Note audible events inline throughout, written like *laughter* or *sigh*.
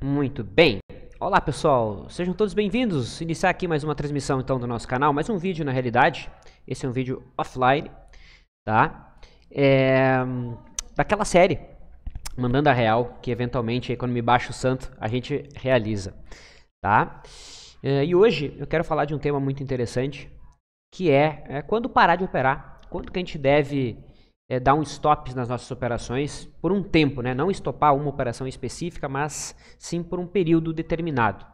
Muito bem. Olá pessoal, sejam todos bem-vindos. Iniciar aqui mais uma transmissão então do nosso canal, mais um vídeo na realidade. Esse é um vídeo offline, tá? É... Daquela série, Mandando a Real, que eventualmente aí, quando me baixa o santo a gente realiza, tá? É, e hoje eu quero falar de um tema muito interessante, que é, é quando parar de operar, quando que a gente deve é, dar um stop nas nossas operações por um tempo, né? Não estopar uma operação específica, mas sim por um período determinado,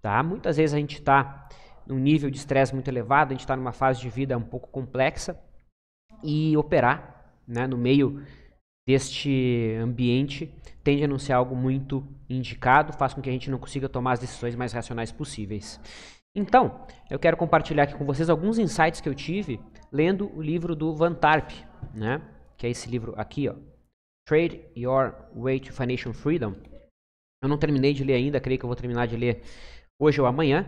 tá? Muitas vezes a gente está num nível de estresse muito elevado, a gente está numa fase de vida um pouco complexa e operar, né? No meio deste ambiente tende a não ser algo muito indicado, faz com que a gente não consiga tomar as decisões mais racionais possíveis. Então, eu quero compartilhar aqui com vocês alguns insights que eu tive lendo o livro do Van Tarp, né? Que é esse livro aqui, ó. Trade Your Way to Financial Freedom. Eu não terminei de ler ainda, creio que eu vou terminar de ler hoje ou amanhã,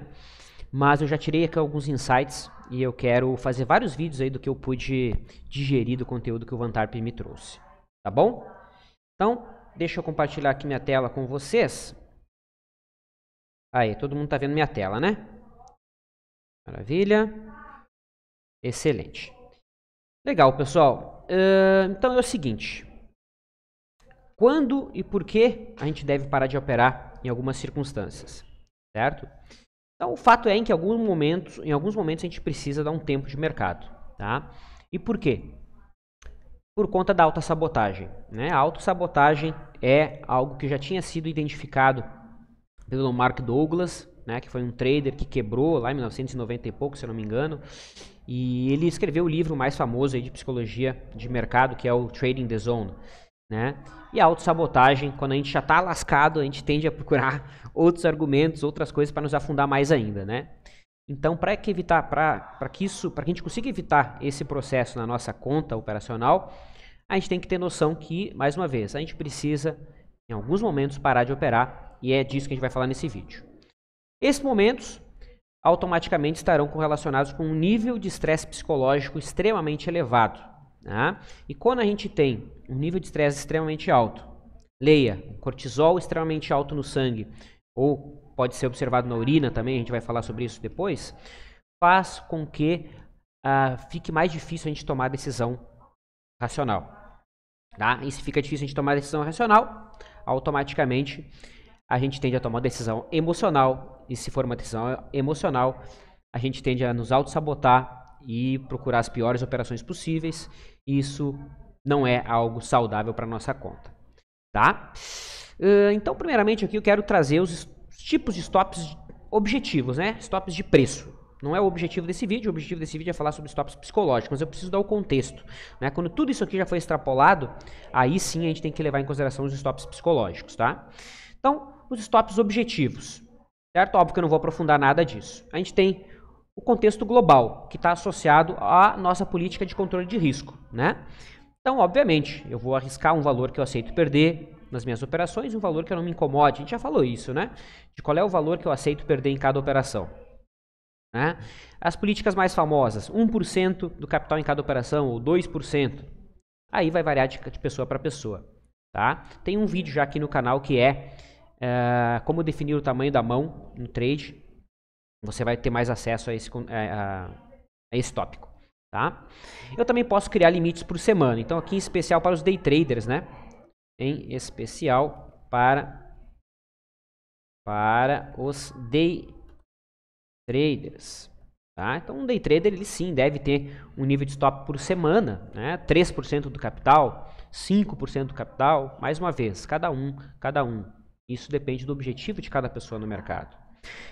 mas eu já tirei aqui alguns insights e eu quero fazer vários vídeos aí do que eu pude digerir do conteúdo que o Vantarp me trouxe, tá bom? Então, deixa eu compartilhar aqui minha tela com vocês. Aí, todo mundo tá vendo minha tela, né? Maravilha. Excelente. Legal, pessoal. Uh, então é o seguinte. Quando e por que a gente deve parar de operar em algumas circunstâncias, certo? Então o fato é que em alguns momentos, em alguns momentos a gente precisa dar um tempo de mercado, tá? E por quê? Por conta da sabotagem, né? A sabotagem é algo que já tinha sido identificado pelo Mark Douglas, né, que foi um trader que quebrou lá em 1990 e pouco, se eu não me engano. E ele escreveu o livro mais famoso aí de psicologia de mercado, que é o Trading the Zone. Né? E a autossabotagem, quando a gente já está lascado, a gente tende a procurar *laughs* outros argumentos, outras coisas para nos afundar mais ainda. Né? Então, para que evitar, para que isso, para que a gente consiga evitar esse processo na nossa conta operacional, a gente tem que ter noção que, mais uma vez, a gente precisa, em alguns momentos, parar de operar, e é disso que a gente vai falar nesse vídeo. Esses momentos automaticamente estarão correlacionados com um nível de estresse psicológico extremamente elevado. Tá? E quando a gente tem um nível de estresse extremamente alto, leia, cortisol extremamente alto no sangue, ou pode ser observado na urina também, a gente vai falar sobre isso depois, faz com que uh, fique mais difícil a gente tomar decisão racional. Tá? E se fica difícil a gente tomar decisão racional, automaticamente a gente tende a tomar decisão emocional, e se for uma decisão emocional, a gente tende a nos auto-sabotar e procurar as piores operações possíveis, isso não é algo saudável para nossa conta, tá? Então, primeiramente aqui eu quero trazer os tipos de stops objetivos, né? Stops de preço. Não é o objetivo desse vídeo, o objetivo desse vídeo é falar sobre stops psicológicos, mas eu preciso dar o contexto. Né? Quando tudo isso aqui já foi extrapolado, aí sim a gente tem que levar em consideração os stops psicológicos, tá? Então, os stops objetivos. Certo? Óbvio que eu não vou aprofundar nada disso. A gente tem o contexto global, que está associado à nossa política de controle de risco. Né? Então, obviamente, eu vou arriscar um valor que eu aceito perder nas minhas operações e um valor que eu não me incomode. A gente já falou isso, né? De qual é o valor que eu aceito perder em cada operação. Né? As políticas mais famosas, 1% do capital em cada operação ou 2%. Aí vai variar de, de pessoa para pessoa. Tá? Tem um vídeo já aqui no canal que é é, como definir o tamanho da mão no trade. Você vai ter mais acesso a esse, é, a, a esse tópico. Tá? Eu também posso criar limites por semana. Então, aqui em especial para os day traders, né? Em especial para, para os day traders. Tá? Então, um day trader, ele sim deve ter um nível de stop por semana, né? 3% do capital, 5% do capital, mais uma vez, cada um, cada um, isso depende do objetivo de cada pessoa no mercado.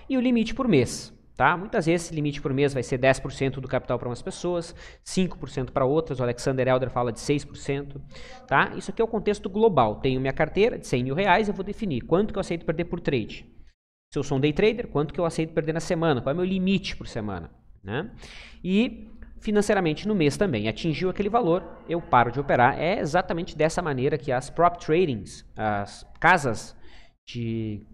E o limite por mês. Tá? Muitas vezes esse limite por mês vai ser 10% do capital para umas pessoas, 5% para outras, o Alexander Elder fala de 6%. Tá? Isso aqui é o contexto global. Tenho minha carteira de 100 mil reais, eu vou definir quanto que eu aceito perder por trade. Se eu sou um day trader, quanto que eu aceito perder na semana, qual é o meu limite por semana. Né? E financeiramente no mês também. Atingiu aquele valor, eu paro de operar. É exatamente dessa maneira que as prop tradings, as casas de,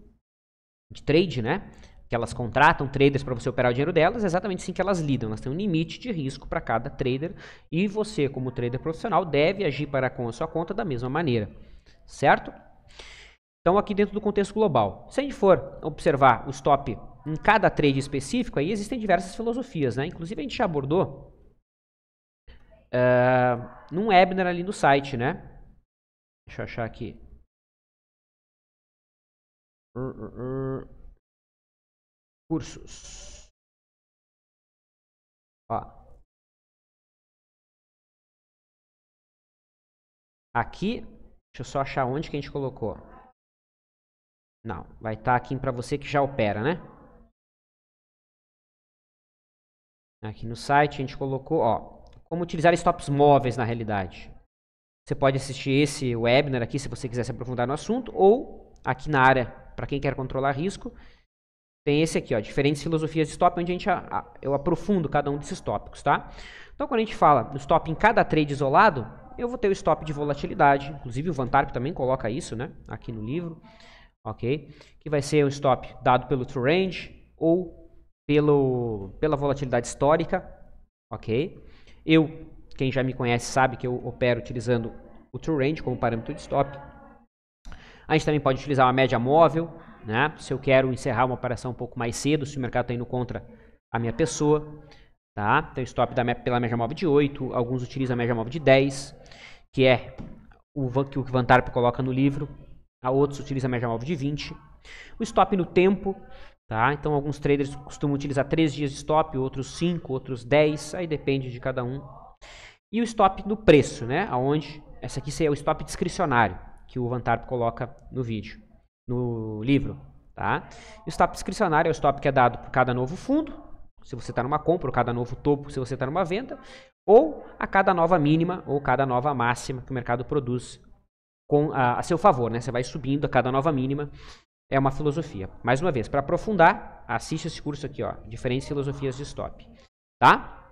de trade, né? Que elas contratam traders para você operar o dinheiro delas, é exatamente assim que elas lidam. Elas têm um limite de risco para cada trader e você, como trader profissional, deve agir para com a sua conta da mesma maneira, certo? Então, aqui dentro do contexto global, se a gente for observar o stop em cada trade específico, aí existem diversas filosofias, né? Inclusive, a gente já abordou uh, num webinar ali no site, né? Deixa eu achar aqui. Cursos. Ó. Aqui, deixa eu só achar onde que a gente colocou. Não, vai estar tá aqui para você que já opera, né? Aqui no site a gente colocou, ó, como utilizar stops móveis na realidade. Você pode assistir esse webinar aqui se você quiser se aprofundar no assunto ou aqui na área para quem quer controlar risco, tem esse aqui, ó, diferentes filosofias de stop, onde a gente, a, a, eu aprofundo cada um desses tópicos, tá? Então, quando a gente fala do stop em cada trade isolado, eu vou ter o stop de volatilidade, inclusive o Vantarp também coloca isso, né, aqui no livro, ok? Que vai ser o stop dado pelo True Range ou pelo, pela volatilidade histórica, ok? Eu, quem já me conhece sabe que eu opero utilizando o True Range como parâmetro de stop, a gente também pode utilizar uma média móvel, né? Se eu quero encerrar uma operação um pouco mais cedo, se o mercado está indo contra a minha pessoa, tá? O então, stop da, pela média móvel de 8, alguns utilizam a média móvel de 10, que é o que o Van Tarp coloca no livro, a outros utilizam a média móvel de 20. O stop no tempo, tá? Então, alguns traders costumam utilizar 3 dias de stop, outros 5, outros 10, aí depende de cada um. E o stop no preço, né? Aonde essa aqui seria o stop discricionário que o Van Tarp coloca no vídeo, no livro. Tá? E o stop discricionário é o stop que é dado por cada novo fundo, se você está numa compra, ou cada novo topo, se você está numa venda, ou a cada nova mínima ou cada nova máxima que o mercado produz com, a, a seu favor. Né? Você vai subindo a cada nova mínima é uma filosofia. Mais uma vez, para aprofundar, assiste esse curso aqui, ó, diferentes filosofias de stop, tá?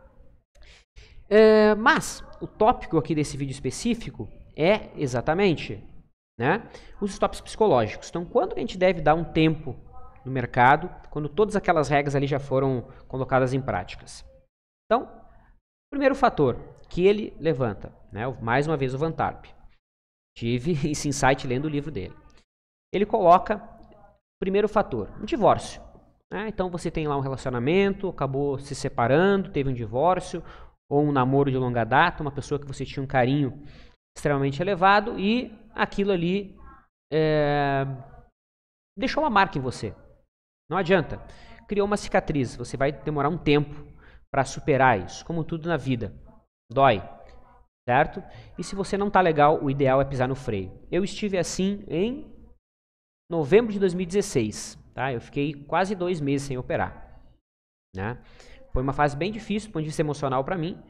É, mas o tópico aqui desse vídeo específico é exatamente né? Os stops psicológicos. Então, quando a gente deve dar um tempo no mercado, quando todas aquelas regras ali já foram colocadas em práticas. Então, primeiro fator que ele levanta, né? Mais uma vez o Van Tarp. Tive *laughs* esse insight lendo o livro dele. Ele coloca primeiro fator, um divórcio. Né? Então você tem lá um relacionamento, acabou se separando, teve um divórcio ou um namoro de longa data, uma pessoa que você tinha um carinho extremamente elevado e aquilo ali é, deixou uma marca em você. Não adianta. Criou uma cicatriz, você vai demorar um tempo para superar isso, como tudo na vida. Dói, certo? E se você não está legal, o ideal é pisar no freio. Eu estive assim em novembro de 2016, tá? Eu fiquei quase dois meses sem operar, né? Foi uma fase bem difícil do ponto de vista emocional para mim.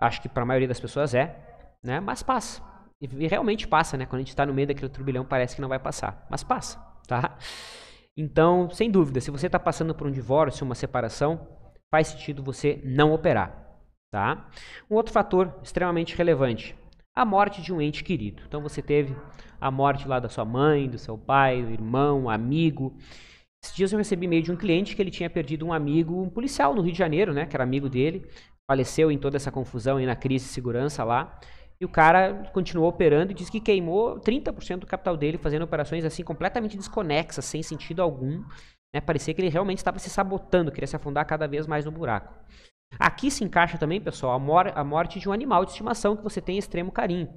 Acho que para a maioria das pessoas é. Né? Mas passa. E realmente passa, né? Quando a gente está no meio daquele turbilhão, parece que não vai passar. Mas passa, tá? Então, sem dúvida, se você está passando por um divórcio, uma separação, faz sentido você não operar, tá? Um outro fator extremamente relevante, a morte de um ente querido. Então, você teve a morte lá da sua mãe, do seu pai, do irmão, amigo. Esses dias eu recebi e-mail de um cliente que ele tinha perdido um amigo, um policial no Rio de Janeiro, né? Que era amigo dele, faleceu em toda essa confusão e na crise de segurança lá. E o cara continuou operando e disse que queimou 30% do capital dele fazendo operações assim completamente desconexas, sem sentido algum. Né? Parecia que ele realmente estava se sabotando, queria se afundar cada vez mais no buraco. Aqui se encaixa também, pessoal, a, mor a morte de um animal de estimação que você tem extremo carinho.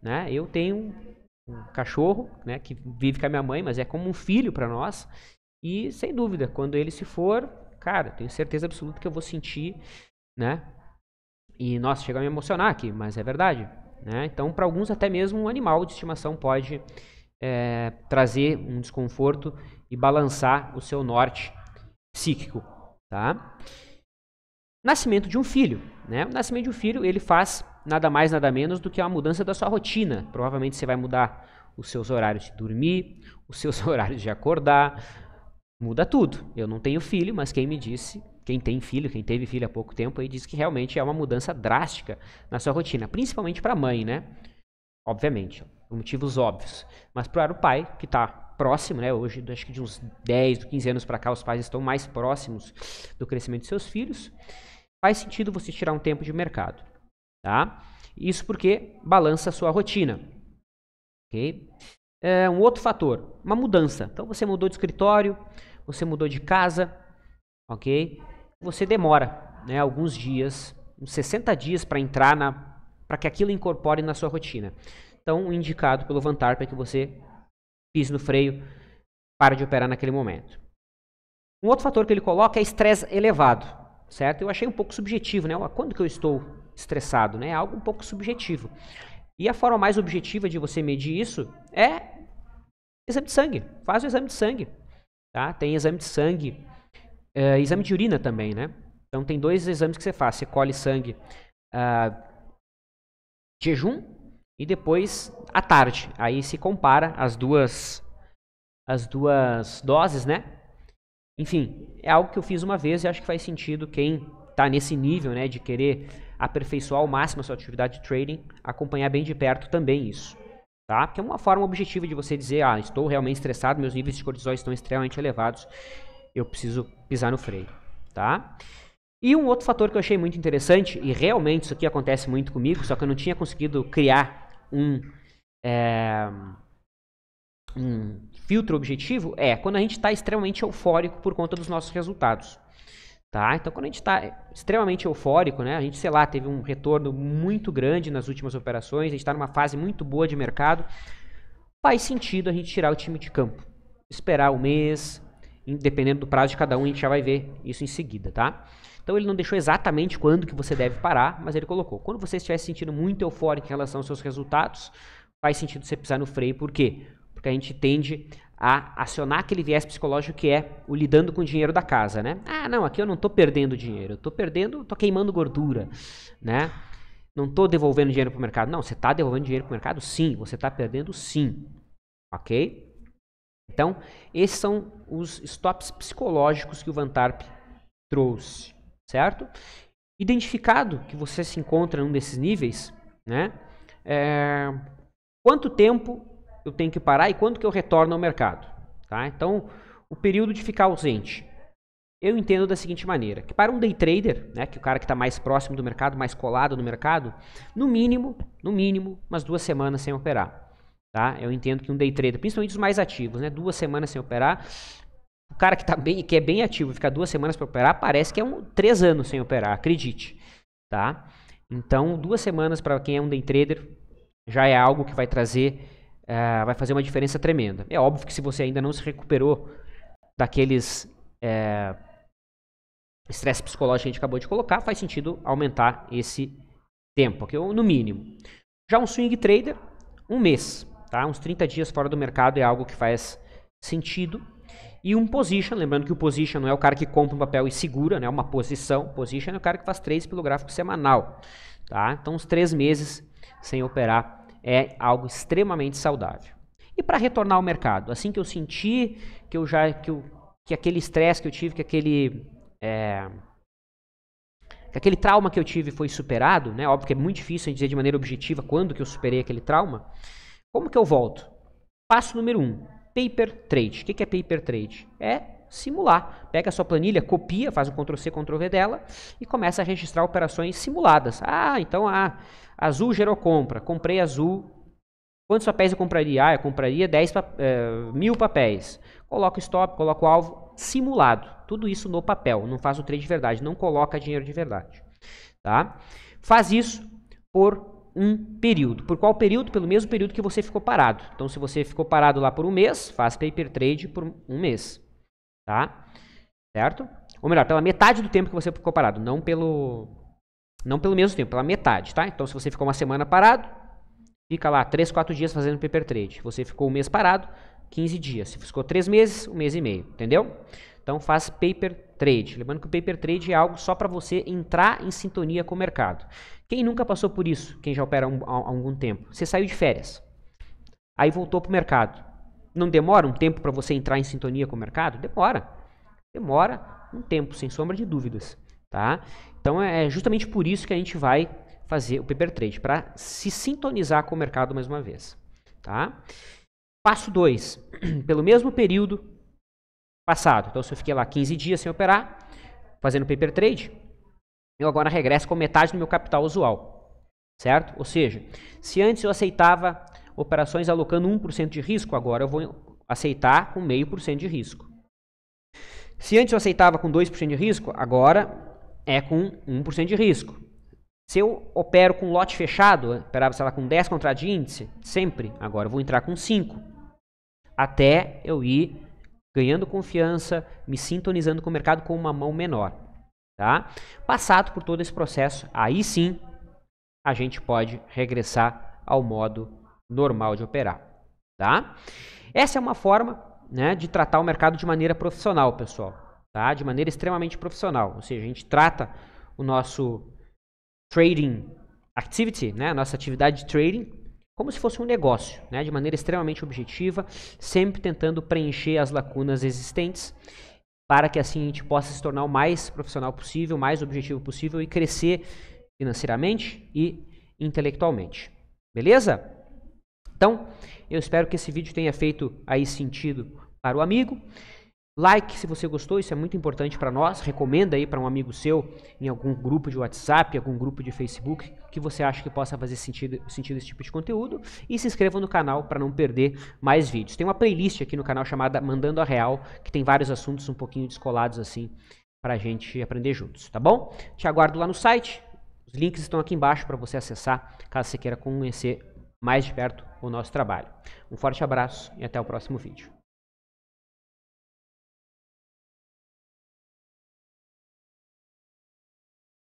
Né? Eu tenho um cachorro né, que vive com a minha mãe, mas é como um filho para nós. E sem dúvida, quando ele se for, cara, tenho certeza absoluta que eu vou sentir, né? E nossa, chega a me emocionar aqui, mas é verdade. Né? Então, para alguns, até mesmo um animal de estimação pode é, trazer um desconforto e balançar o seu norte psíquico. Tá? Nascimento de um filho. Né? O nascimento de um filho ele faz nada mais, nada menos do que uma mudança da sua rotina. Provavelmente você vai mudar os seus horários de dormir, os seus *laughs* horários de acordar, muda tudo. Eu não tenho filho, mas quem me disse quem tem filho, quem teve filho há pouco tempo, aí diz que realmente é uma mudança drástica na sua rotina, principalmente para a mãe, né? Obviamente, por motivos óbvios. Mas para o pai, que está próximo, né? Hoje, acho que de uns 10, 15 anos para cá, os pais estão mais próximos do crescimento de seus filhos. Faz sentido você tirar um tempo de mercado, tá? Isso porque balança a sua rotina, ok? É, um outro fator, uma mudança. Então, você mudou de escritório, você mudou de casa, ok? Você demora né, alguns dias, uns 60 dias para entrar na. para que aquilo incorpore na sua rotina. Então, indicado pelo Vantarp é que você pise no freio, pare de operar naquele momento. Um outro fator que ele coloca é estresse elevado, certo? Eu achei um pouco subjetivo, né? Quando que eu estou estressado, né? Algo um pouco subjetivo. E a forma mais objetiva de você medir isso é exame de sangue. Faz o exame de sangue, tá? Tem exame de sangue é, exame de urina também, né? Então tem dois exames que você faz. Você colhe sangue uh, jejum e depois à tarde. Aí se compara as duas as duas doses, né? Enfim, é algo que eu fiz uma vez e acho que faz sentido quem está nesse nível, né, de querer aperfeiçoar ao máximo a sua atividade de trading, acompanhar bem de perto também isso, tá? Porque é uma forma objetiva de você dizer, ah, estou realmente estressado, meus níveis de cortisol estão extremamente elevados eu preciso pisar no freio, tá? E um outro fator que eu achei muito interessante, e realmente isso aqui acontece muito comigo, só que eu não tinha conseguido criar um, é, um filtro objetivo, é quando a gente está extremamente eufórico por conta dos nossos resultados. Tá? Então, quando a gente está extremamente eufórico, né? a gente, sei lá, teve um retorno muito grande nas últimas operações, a gente está numa fase muito boa de mercado, faz sentido a gente tirar o time de campo. Esperar um mês, dependendo do prazo de cada um, a gente já vai ver isso em seguida, tá? Então ele não deixou exatamente quando que você deve parar, mas ele colocou. Quando você estiver se sentindo muito eufórico em relação aos seus resultados, faz sentido você pisar no freio, por quê? Porque a gente tende a acionar aquele viés psicológico que é o lidando com o dinheiro da casa, né? Ah, não, aqui eu não estou perdendo dinheiro, eu perdendo, estou queimando gordura, né? Não estou devolvendo dinheiro para o mercado. Não, você está devolvendo dinheiro para o mercado? Sim. Você está perdendo? Sim. Ok? Então, esses são os stops psicológicos que o Vantarp trouxe, certo? Identificado que você se encontra num desses níveis, né? É, quanto tempo eu tenho que parar e quanto que eu retorno ao mercado, tá? Então, o período de ficar ausente. Eu entendo da seguinte maneira, que para um day trader, né, que é o cara que está mais próximo do mercado, mais colado no mercado, no mínimo, no mínimo, umas duas semanas sem operar. Tá? Eu entendo que um day trader, principalmente os mais ativos, né? duas semanas sem operar, o cara que, tá bem, que é bem ativo ficar duas semanas para operar, parece que é um, três anos sem operar, acredite. Tá? Então, duas semanas para quem é um day trader já é algo que vai trazer, uh, vai fazer uma diferença tremenda. É óbvio que se você ainda não se recuperou daqueles eh, estresse uh, psicológico que a gente acabou de colocar, faz sentido aumentar esse tempo, okay? no mínimo. Já um swing trader, um mês. Tá? Uns 30 dias fora do mercado é algo que faz sentido. E um position, lembrando que o position não é o cara que compra um papel e segura, né? Uma posição. Position é o cara que faz três pelo gráfico semanal. Tá? Então, uns três meses sem operar é algo extremamente saudável. E para retornar ao mercado, assim que eu senti que eu já que, eu, que aquele estresse que eu tive, que aquele é, que aquele trauma que eu tive foi superado, né? Óbvio que é muito difícil a gente dizer de maneira objetiva quando que eu superei aquele trauma. Como que eu volto? Passo número 1, um, paper trade. O que, que é paper trade? É simular. Pega a sua planilha, copia, faz um Ctrl+C, Ctrl+V dela e começa a registrar operações simuladas. Ah, então ah, azul gerou compra, comprei azul. Quantos papéis eu compraria? Ah, eu compraria 10 pa eh, mil papéis. Coloca o stop, coloca o alvo, simulado. Tudo isso no papel, não faz o trade de verdade, não coloca dinheiro de verdade. Tá? Faz isso por um período. Por qual período? Pelo mesmo período que você ficou parado. Então, se você ficou parado lá por um mês, faz paper trade por um mês. Tá? Certo? Ou melhor, pela metade do tempo que você ficou parado, não pelo não pelo mesmo tempo, pela metade, tá? Então, se você ficou uma semana parado, fica lá 3, 4 dias fazendo paper trade. Você ficou um mês parado, 15 dias. Se ficou 3 meses, um mês e meio, entendeu? Então, faz paper trade. Lembrando que o paper trade é algo só para você entrar em sintonia com o mercado. Quem nunca passou por isso, quem já opera há, algum tempo? Você saiu de férias, aí voltou para o mercado. Não demora um tempo para você entrar em sintonia com o mercado? Demora. Demora um tempo, sem sombra de dúvidas. Tá? Então é, é justamente por isso que a gente vai fazer o paper trade, para se sintonizar com o mercado mais uma vez. Tá? Passo 2. *clears throat* Pelo mesmo período, passado. Então, se eu fiquei lá 15 dias sem operar, fazendo paper trade, eu agora regresso com metade do meu capital usual, certo? Ou seja, se antes eu aceitava operações alocando 1% de risco, agora eu vou aceitar com 0,5% de risco. Se antes eu aceitava com 2% de risco, agora é com 1% de risco. Se eu opero com lote fechado, operava, sei lá, com 10 contratos de índice, sempre, agora eu vou entrar com 5. Até eu ir ganhando confiança, me sintonizando com o mercado com uma mão menor. Tá? Passado por todo esse processo, aí sim a gente pode regressar ao modo normal de operar. Tá? Essa é uma forma né, de tratar o mercado de maneira profissional, pessoal. Tá? De maneira extremamente profissional. Ou seja, a gente trata o nosso trading activity, né, a nossa atividade de trading, como se fosse um negócio, né? de maneira extremamente objetiva, sempre tentando preencher as lacunas existentes para que assim a gente possa se tornar o mais profissional possível, mais objetivo possível e crescer financeiramente e intelectualmente. Beleza? Então, eu espero que esse vídeo tenha feito aí sentido para o amigo. Like se você gostou, isso é muito importante para nós. Recomenda aí para um amigo seu, em algum grupo de WhatsApp, algum grupo de Facebook, que você acha que possa fazer sentido, sentido esse tipo de conteúdo. E se inscreva no canal para não perder mais vídeos. Tem uma playlist aqui no canal chamada Mandando a Real, que tem vários assuntos um pouquinho descolados assim, para a gente aprender juntos, tá bom? Te aguardo lá no site. Os links estão aqui embaixo para você acessar, caso você queira conhecer mais de perto o nosso trabalho. Um forte abraço e até o próximo vídeo.